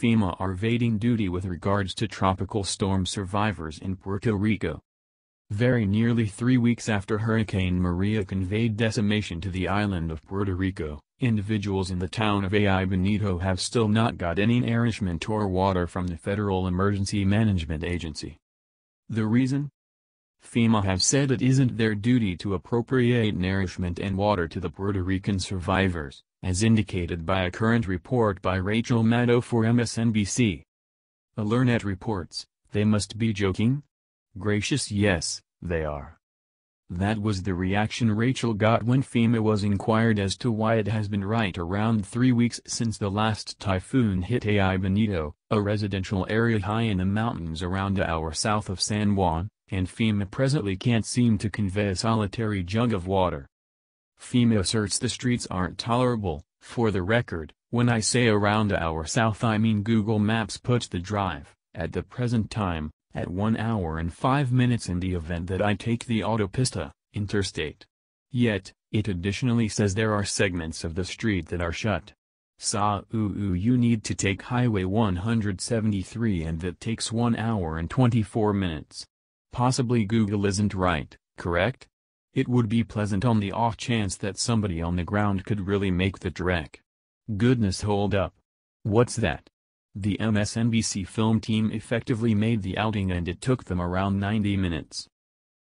FEMA are evading duty with regards to tropical storm survivors in Puerto Rico. Very nearly three weeks after Hurricane Maria conveyed decimation to the island of Puerto Rico, individuals in the town of AI Benito have still not got any nourishment or water from the Federal Emergency Management Agency. The reason? FEMA have said it isn't their duty to appropriate nourishment and water to the Puerto Rican survivors as indicated by a current report by Rachel Maddow for MSNBC. Alernet reports, they must be joking? Gracious yes, they are. That was the reaction Rachel got when FEMA was inquired as to why it has been right around three weeks since the last typhoon hit Ai Benito, a residential area high in the mountains around an hour south of San Juan, and FEMA presently can't seem to convey a solitary jug of water. FEMA asserts the streets aren't tolerable. For the record, when I say around our south I mean Google Maps puts the drive, at the present time, at 1 hour and 5 minutes in the event that I take the autopista, interstate. Yet, it additionally says there are segments of the street that are shut. Sa oo you need to take Highway 173 and that takes 1 hour and 24 minutes. Possibly Google isn't right, correct? It would be pleasant on the off chance that somebody on the ground could really make the trek. Goodness hold up. What's that? The MSNBC film team effectively made the outing and it took them around 90 minutes.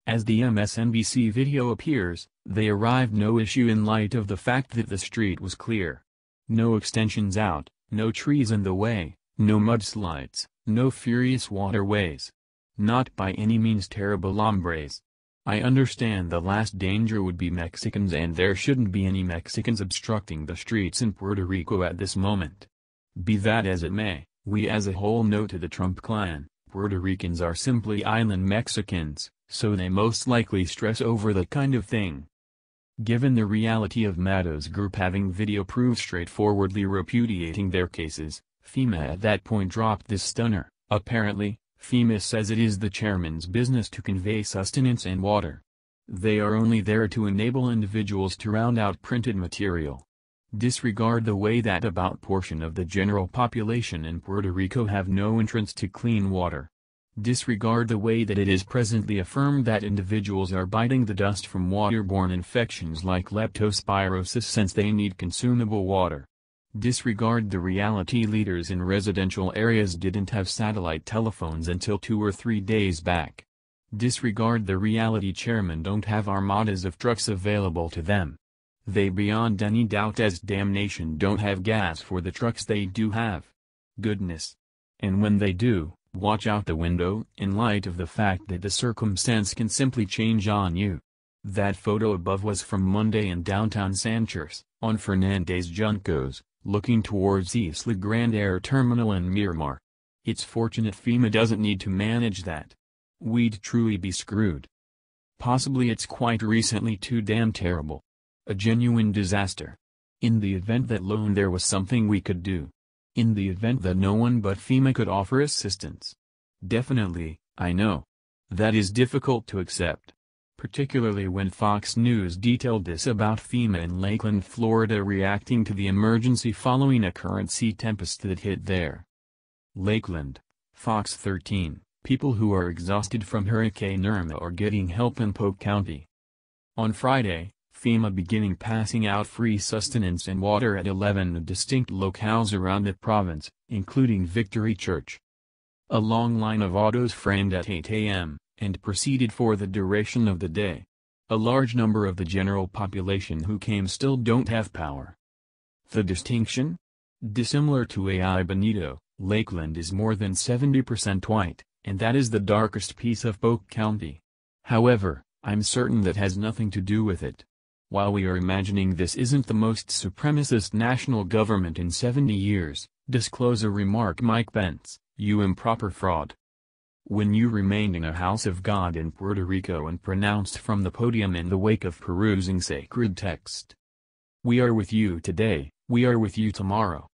As the MSNBC video appears, they arrived no issue in light of the fact that the street was clear. No extensions out, no trees in the way, no mudslides, no furious waterways. Not by any means terrible hombres. I understand the last danger would be Mexicans and there shouldn't be any Mexicans obstructing the streets in Puerto Rico at this moment. Be that as it may, we as a whole know to the Trump clan, Puerto Ricans are simply island Mexicans, so they most likely stress over the kind of thing. Given the reality of Maddow's group having video proof straightforwardly repudiating their cases, FEMA at that point dropped this stunner, apparently, FEMA says it is the chairman's business to convey sustenance and water. They are only there to enable individuals to round out printed material. Disregard the way that about portion of the general population in Puerto Rico have no entrance to clean water. Disregard the way that it is presently affirmed that individuals are biting the dust from waterborne infections like leptospirosis since they need consumable water disregard the reality leaders in residential areas didn't have satellite telephones until two or three days back. Disregard the reality chairmen don't have armadas of trucks available to them. They beyond any doubt as damnation don't have gas for the trucks they do have. Goodness. And when they do, watch out the window in light of the fact that the circumstance can simply change on you. That photo above was from Monday in downtown Sanchez, on Fernandez Juncos looking towards Isla Grande Air Terminal in Miramar. It's fortunate FEMA doesn't need to manage that. We'd truly be screwed. Possibly it's quite recently too damn terrible. A genuine disaster. In the event that loan there was something we could do. In the event that no one but FEMA could offer assistance. Definitely, I know. That is difficult to accept particularly when Fox News detailed this about FEMA in Lakeland, Florida reacting to the emergency following a currency tempest that hit there. Lakeland, Fox 13, people who are exhausted from Hurricane Irma are getting help in Polk County. On Friday, FEMA beginning passing out free sustenance and water at 11 distinct locales around the province, including Victory Church. A long line of autos framed at 8 a.m and proceeded for the duration of the day. A large number of the general population who came still don't have power. The distinction? Dissimilar to AI Benito, Lakeland is more than 70% white, and that is the darkest piece of Polk County. However, I'm certain that has nothing to do with it. While we are imagining this isn't the most supremacist national government in 70 years, disclose a remark Mike Pence, you improper fraud when you remained in a house of God in Puerto Rico and pronounced from the podium in the wake of perusing sacred text. We are with you today, we are with you tomorrow,